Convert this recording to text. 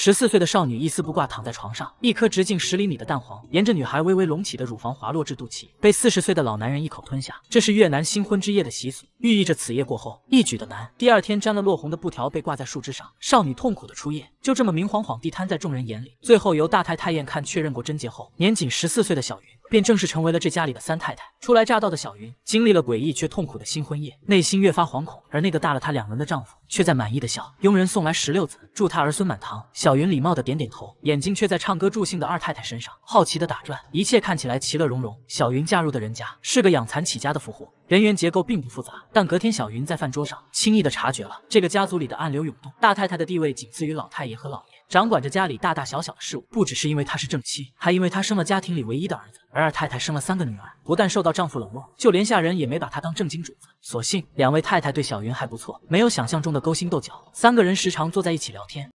十四岁的少女一丝不挂躺在床上，一颗直径十厘米的蛋黄沿着女孩微微隆起的乳房滑落至肚脐，被四十岁的老男人一口吞下。这是越南新婚之夜的习俗，寓意着此夜过后一举的男。第二天，沾了落红的布条被挂在树枝上，少女痛苦的出夜就这么明晃晃地摊在众人眼里。最后由大太太验看确认过贞洁后，年仅十四岁的小云。便正式成为了这家里的三太太。初来乍到的小云，经历了诡异却痛苦的新婚夜，内心越发惶恐。而那个大了她两轮的丈夫，却在满意的笑。佣人送来石榴子，祝她儿孙满堂。小云礼貌的点点头，眼睛却在唱歌助兴的二太太身上好奇的打转。一切看起来其乐融融。小云嫁入的人家是个养蚕起家的富户，人员结构并不复杂。但隔天，小云在饭桌上轻易的察觉了这个家族里的暗流涌动。大太太的地位仅次于老太爷和老爷。掌管着家里大大小小的事物，不只是因为她是正妻，还因为她生了家庭里唯一的儿子。而二太太生了三个女儿，不但受到丈夫冷落，就连下人也没把她当正经主子。所幸两位太太对小云还不错，没有想象中的勾心斗角。三个人时常坐在一起聊天。